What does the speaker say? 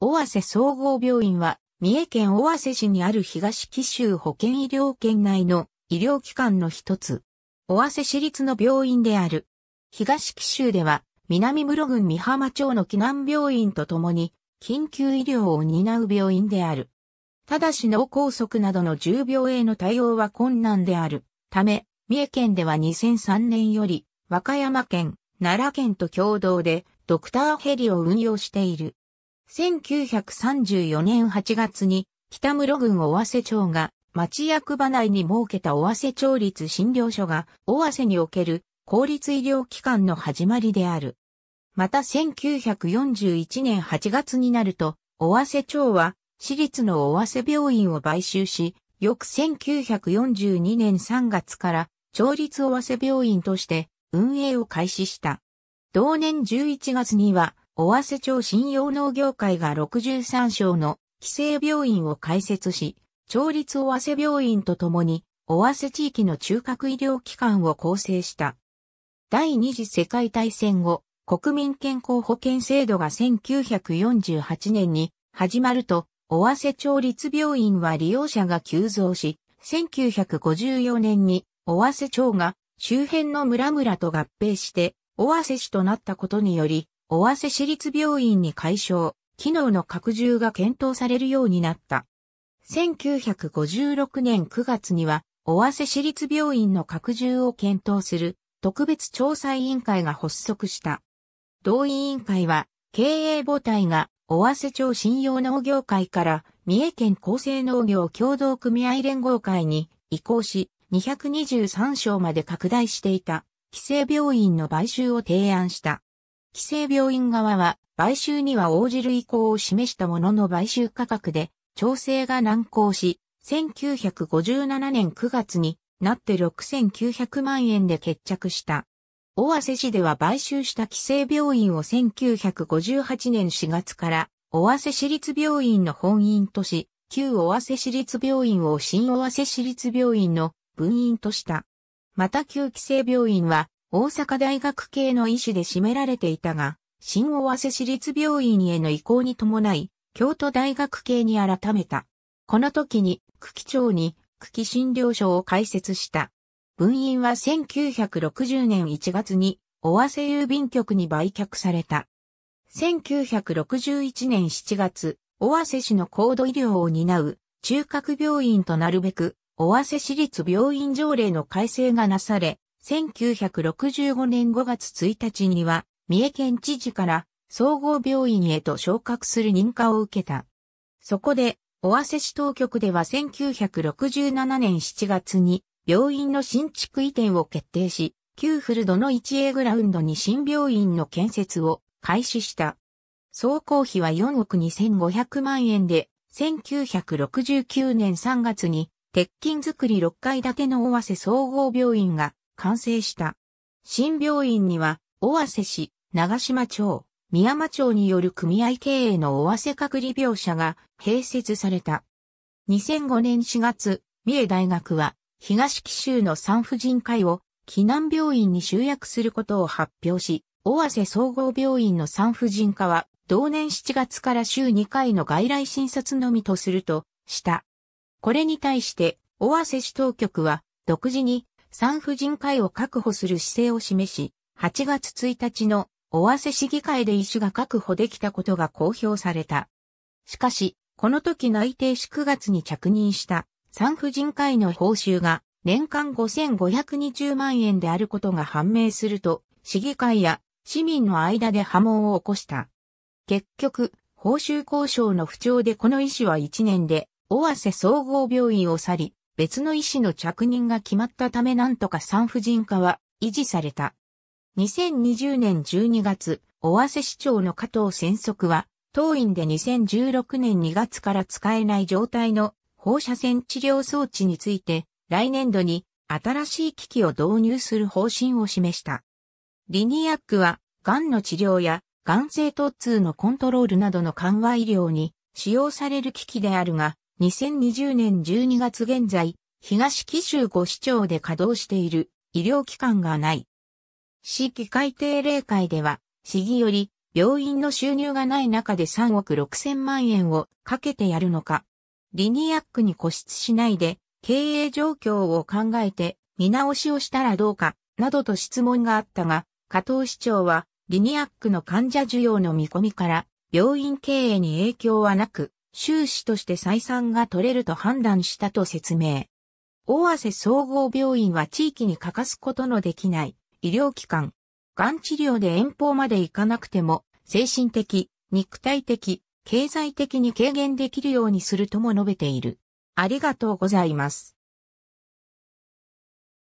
尾鷲総合病院は、三重県尾鷲市にある東紀州保健医療圏内の医療機関の一つ。尾鷲市立の病院である。東紀州では、南室郡美浜町の避難病院とともに、緊急医療を担う病院である。ただし脳梗塞などの重病への対応は困難である。ため、三重県では2003年より、和歌山県、奈良県と共同で、ドクターヘリを運用している。1934年8月に北室郡尾鷲町が町役場内に設けた尾鷲町立診療所が尾鷲における公立医療機関の始まりである。また1941年8月になると尾鷲町は私立の尾鷲病院を買収し、翌1942年3月から町立尾鷲病院として運営を開始した。同年11月には尾鷲町信用農業会が63床の規制病院を開設し、町立尾鷲病院とともに、尾鷲地域の中核医療機関を構成した。第二次世界大戦後、国民健康保険制度が1948年に始まると、尾鷲町立病院は利用者が急増し、1954年に尾鷲町が周辺の村々と合併して、尾鷲市となったことにより、尾鷲市立病院に解消、機能の拡充が検討されるようになった。1956年9月には、尾鷲市立病院の拡充を検討する特別調査委員会が発足した。同委員会は、経営母体が尾鷲町信用農業会から三重県厚生農業協同組合連合会に移行し、223床まで拡大していた、規制病院の買収を提案した。規制病院側は、買収には応じる意向を示したものの買収価格で、調整が難航し、1957年9月になって6900万円で決着した。尾鷲市では買収した規制病院を1958年4月から、尾鷲市立病院の本院とし、旧尾鷲市立病院を新尾鷲市立病院の分院とした。また旧規制病院は、大阪大学系の医師で占められていたが、新大和市立病院への移行に伴い、京都大学系に改めた。この時に、久喜町に、久喜診療所を開設した。分院は1960年1月に、大瀬郵便局に売却された。1961年7月、大瀬市の高度医療を担う中核病院となるべく、大瀬市立病院条例の改正がなされ、1965年5月1日には、三重県知事から総合病院へと昇格する認可を受けた。そこで、尾鷲市当局では1967年7月に病院の新築移転を決定し、旧フルドの 1A グラウンドに新病院の建設を開始した。総工費は4億2500万円で、1969年3月に鉄筋造り6階建ての尾鷲総合病院が完成した。新病院には、尾鷲市、長島町、宮間町による組合経営の尾鷲隔離病者が併設された。2005年4月、三重大学は、東紀州の産婦人科医を、避難病院に集約することを発表し、尾鷲総合病院の産婦人科は、同年7月から週2回の外来診察のみとすると、した。これに対して、尾鷲市当局は、独自に産婦人会を確保する姿勢を示し、8月1日の尾鷲市議会で医師が確保できたことが公表された。しかし、この時内定し9月に着任した産婦人会の報酬が年間5520万円であることが判明すると、市議会や市民の間で波紋を起こした。結局、報酬交渉の不調でこの医師は1年で、尾鷲総合病院を去り、別の医師の着任が決まったためなんとか産婦人科は維持された。2020年12月、尾鷲市長の加藤専則は、当院で2016年2月から使えない状態の放射線治療装置について、来年度に新しい機器を導入する方針を示した。リニアックは、癌の治療や、癌性疼痛のコントロールなどの緩和医療に使用される機器であるが、2020年12月現在、東紀州5市町で稼働している医療機関がない。市議会定例会では、市議より病院の収入がない中で3億6千万円をかけてやるのか。リニアックに固執しないで、経営状況を考えて見直しをしたらどうか、などと質問があったが、加藤市長は、リニアックの患者需要の見込みから、病院経営に影響はなく、収支として採算が取れると判断したと説明。大瀬総合病院は地域に欠かすことのできない医療機関。がん治療で遠方まで行かなくても、精神的、肉体的、経済的に軽減できるようにするとも述べている。ありがとうございます。